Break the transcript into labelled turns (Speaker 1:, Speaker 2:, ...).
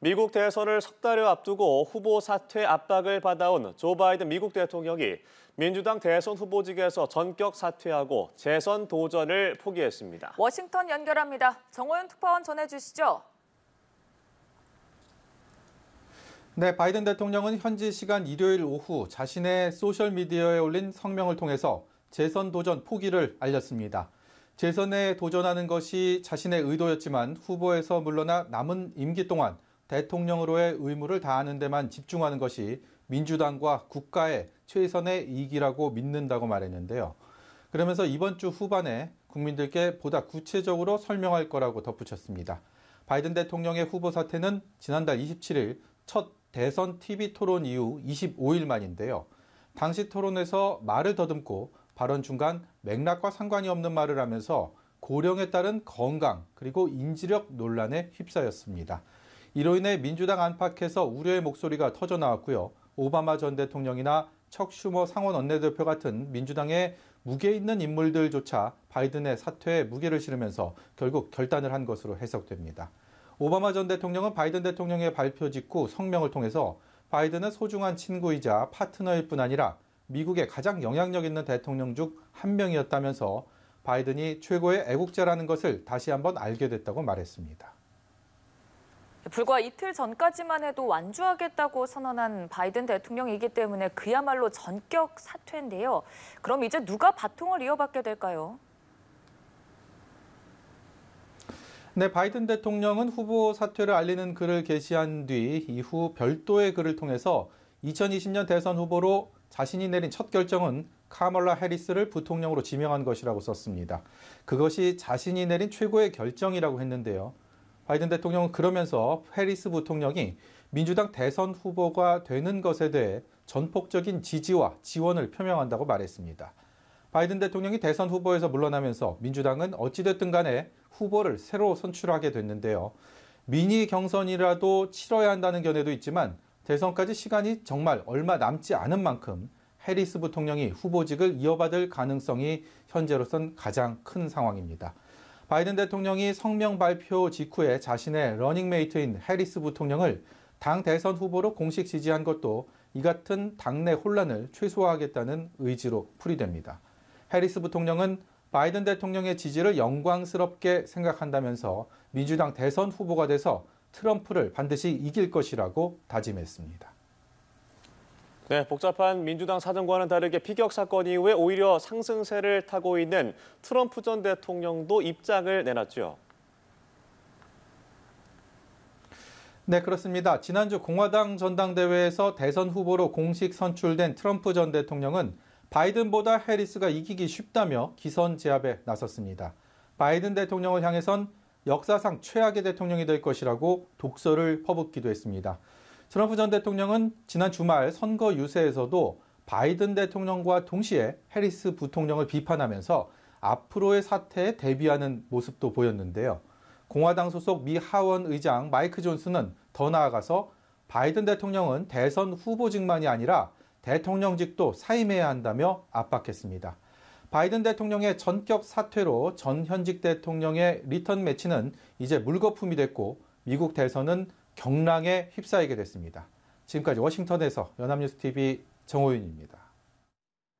Speaker 1: 미국 대선을 석 달여 앞두고 후보 사퇴 압박을 받아온 조 바이든 미국 대통령이 민주당 대선 후보직에서 전격 사퇴하고 재선 도전을 포기했습니다. 워싱턴 연결합니다. 정호윤 특파원 전해주시죠.
Speaker 2: 네, 바이든 대통령은 현지 시간 일요일 오후 자신의 소셜미디어에 올린 성명을 통해서 재선 도전 포기를 알렸습니다. 재선에 도전하는 것이 자신의 의도였지만 후보에서 물러나 남은 임기 동안 대통령으로의 의무를 다하는 데만 집중하는 것이 민주당과 국가의 최선의 이익이라고 믿는다고 말했는데요. 그러면서 이번 주 후반에 국민들께 보다 구체적으로 설명할 거라고 덧붙였습니다. 바이든 대통령의 후보 사태는 지난달 27일 첫 대선 TV 토론 이후 25일 만인데요. 당시 토론에서 말을 더듬고 발언 중간 맥락과 상관이 없는 말을 하면서 고령에 따른 건강 그리고 인지력 논란에 휩싸였습니다. 이로 인해 민주당 안팎에서 우려의 목소리가 터져 나왔고요. 오바마 전 대통령이나 척 슈머 상원 원내대표 같은 민주당의 무게 있는 인물들조차 바이든의 사퇴에 무게를 실으면서 결국 결단을 한 것으로 해석됩니다. 오바마 전 대통령은 바이든 대통령의 발표 직후 성명을 통해서 바이든은 소중한 친구이자 파트너일 뿐 아니라 미국의 가장 영향력 있는 대통령 중 한 명이었다면서 바이든이 최고의 애국자라는 것을 다시 한번 알게 됐다고 말했습니다.
Speaker 1: 불과 이틀 전까지만 해도 완주하겠다고 선언한 바이든 대통령이기 때문에 그야말로 전격 사퇴인데요. 그럼 이제 누가 바통을 이어받게 될까요?
Speaker 2: 네, 바이든 대통령은 후보 사퇴를 알리는 글을 게시한 뒤 이후 별도의 글을 통해서 2020년 대선 후보로 자신이 내린 첫 결정은 카멀라 해리스를 부통령으로 지명한 것이라고 썼습니다. 그것이 자신이 내린 최고의 결정이라고 했는데요. 바이든 대통령은 그러면서 해리스 부통령이 민주당 대선 후보가 되는 것에 대해 전폭적인 지지와 지원을 표명한다고 말했습니다. 바이든 대통령이 대선 후보에서 물러나면서 민주당은 어찌됐든 간에 후보를 새로 선출하게 됐는데요. 미니 경선이라도 치러야 한다는 견해도 있지만 대선까지 시간이 정말 얼마 남지 않은 만큼 해리스 부통령이 후보직을 이어받을 가능성이 현재로선 가장 큰 상황입니다. 바이든 대통령이 성명 발표 직후에 자신의 러닝메이트인 해리스 부통령을 당 대선 후보로 공식 지지한 것도 이 같은 당내 혼란을 최소화하겠다는 의지로 풀이됩니다. 해리스 부통령은 바이든 대통령의 지지를 영광스럽게 생각한다면서 민주당 대선 후보가 돼서 트럼프를 반드시 이길 것이라고 다짐했습니다.
Speaker 1: 네, 복잡한 민주당 사정과는 다르게 피격 사건 이후에 오히려 상승세를 타고 있는 트럼프 전 대통령도 입장을 내놨죠.
Speaker 2: 네, 그렇습니다. 지난주 공화당 전당대회에서 대선 후보로 공식 선출된 트럼프 전 대통령은 바이든보다 해리스가 이기기 쉽다며 기선 제압에 나섰습니다. 바이든 대통령을 향해선 역사상 최악의 대통령이 될 것이라고 독설을 퍼붓기도 했습니다. 트럼프 전 대통령은 지난 주말 선거 유세에서도 바이든 대통령과 동시에 해리스 부통령을 비판하면서 앞으로의 사태에 대비하는 모습도 보였는데요. 공화당 소속 미 하원 의장 마이크 존슨은더 나아가서 바이든 대통령은 대선 후보직만이 아니라 대통령직도 사임해야 한다며 압박했습니다. 바이든 대통령의 전격 사퇴로 전 현직 대통령의 리턴 매치는 이제 물거품이 됐고 미국 대선은 경랑에 휩싸이게 됐습니다. 지금까지 워싱턴에서 연합뉴스 TV 정호윤입니다.